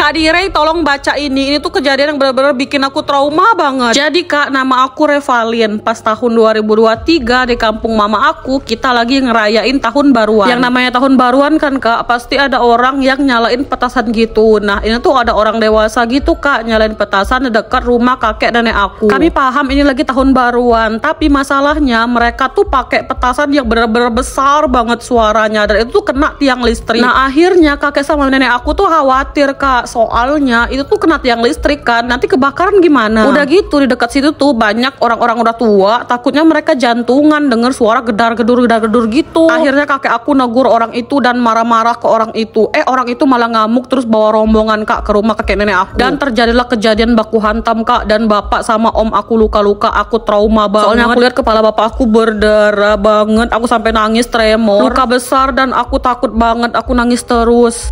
Kak Direi tolong baca ini. Ini tuh kejadian yang benar-benar bikin aku trauma banget. Jadi Kak, nama aku Revalin. Pas tahun 2023 di kampung mama aku, kita lagi ngerayain tahun baruan. Yang namanya tahun baruan kan Kak, pasti ada orang yang nyalain petasan gitu. Nah, ini tuh ada orang dewasa gitu Kak, nyalain petasan dekat rumah kakek nenek aku. Kami paham ini lagi tahun baruan, tapi masalahnya mereka tuh pakai petasan yang benar-benar besar banget suaranya dan itu tuh kena tiang listrik. Nah, akhirnya kakek sama nenek aku tuh khawatir Kak soalnya itu tuh kena tiang listrik kan nanti kebakaran gimana udah gitu di dekat situ tuh banyak orang-orang udah tua takutnya mereka jantungan dengar suara gedar gedur gedar gedur gitu akhirnya kakek aku negur orang itu dan marah-marah ke orang itu eh orang itu malah ngamuk terus bawa rombongan kak ke rumah kakek nenek aku dan terjadilah kejadian baku hantam kak dan bapak sama om aku luka-luka aku trauma banget soalnya aku lihat kepala bapak aku berdarah banget aku sampai nangis tremor luka besar dan aku takut banget aku nangis terus